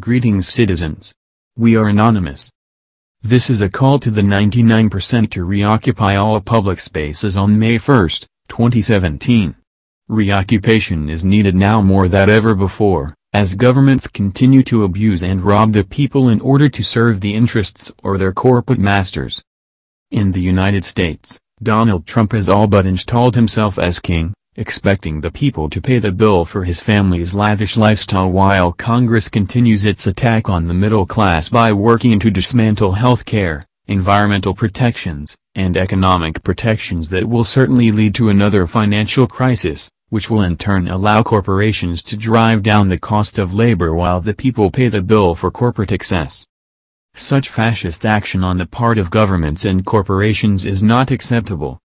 Greetings citizens. We are anonymous. This is a call to the 99% to reoccupy all public spaces on May 1, 2017. Reoccupation is needed now more than ever before, as governments continue to abuse and rob the people in order to serve the interests or their corporate masters. In the United States, Donald Trump has all but installed himself as king, expecting the people to pay the bill for his family's lavish lifestyle while Congress continues its attack on the middle class by working to dismantle health care, environmental protections, and economic protections that will certainly lead to another financial crisis, which will in turn allow corporations to drive down the cost of labor while the people pay the bill for corporate excess. Such fascist action on the part of governments and corporations is not acceptable,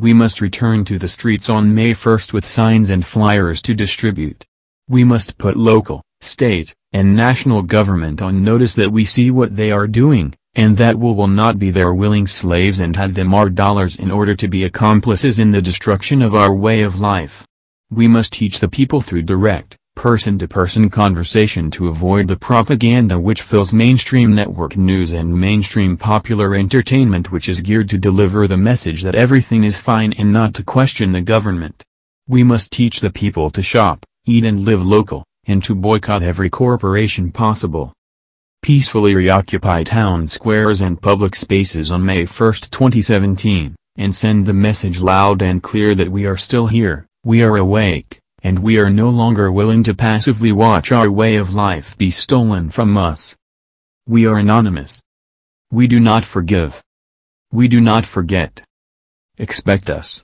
we must return to the streets on May 1st with signs and flyers to distribute. We must put local, state, and national government on notice that we see what they are doing, and that we will not be their willing slaves and hand them our dollars in order to be accomplices in the destruction of our way of life. We must teach the people through direct, person-to-person conversation to avoid the propaganda which fills mainstream network news and mainstream popular entertainment which is geared to deliver the message that everything is fine and not to question the government. We must teach the people to shop, eat and live local, and to boycott every corporation possible. Peacefully reoccupy town squares and public spaces on May 1, 2017, and send the message loud and clear that we are still here, we are awake and we are no longer willing to passively watch our way of life be stolen from us. We are anonymous. We do not forgive. We do not forget. Expect us.